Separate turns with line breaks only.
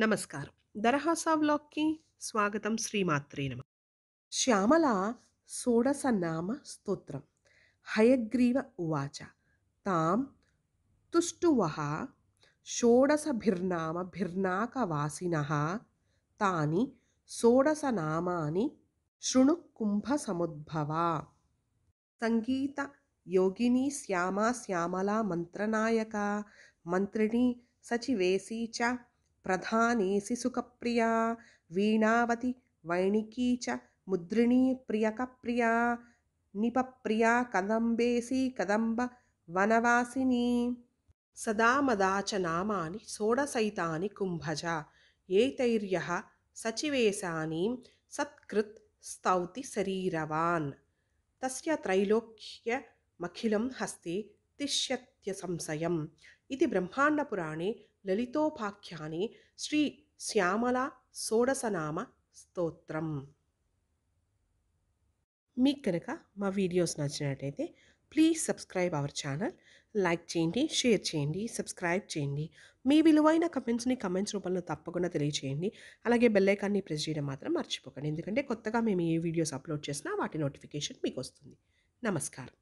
నమస్కారం దరహాసా వ్లాగ్కి స్వాగతం శ్రీమాత్రే నమ శ్యామల షోడసనామ స్తోత్రం హయగ్రీవ ఉవాచ తాం తుష్టువహ షోడసభిర్నామ భిర్నాక వాసిన తాని షోడసనామాని శృణు కుంభ కుంభసముద్భవా సంగీత యోగిని శ్యామ శ్యామల మంత్రనాయక మంత్రిణి సచివేసి చ प्रधानेसि सुखप्रिया वीणावती वैणिकी च प्रियकप्रिया, निपप्रिया कदम्बेसि वनवासिनी सदा मदा च नामानि सोडसहितानि कुम्भजा एतैर्यः सचिवेसानीं सत्कृत् स्तौति शरीरवान् तस्य त्रैलोक्यमखिलं हस्ते సంశయం బ్రహ్మాండ इति లలితోపాఖ్యాని శ్రీ శ్యామల సోడసనామ స్తోత్రం మీకు కనుక మా వీడియోస్ నచ్చినట్టయితే please subscribe our channel like చేయండి షేర్ చేయండి సబ్స్క్రైబ్ చేయండి మీ విలువైన కమెంట్స్ని కమెంట్స్ రూపంలో తప్పకుండా తెలియచేయండి అలాగే బెల్లైకాన్ని ప్రెస్ చేయడం మాత్రం మర్చిపోకండి ఎందుకంటే కొత్తగా మేము ఏ వీడియోస్ అప్లోడ్ చేసినా వాటి నోటిఫికేషన్ మీకు వస్తుంది నమస్కారం